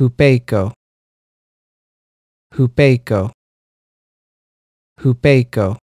Hupeko. Hupeko. Hupeko.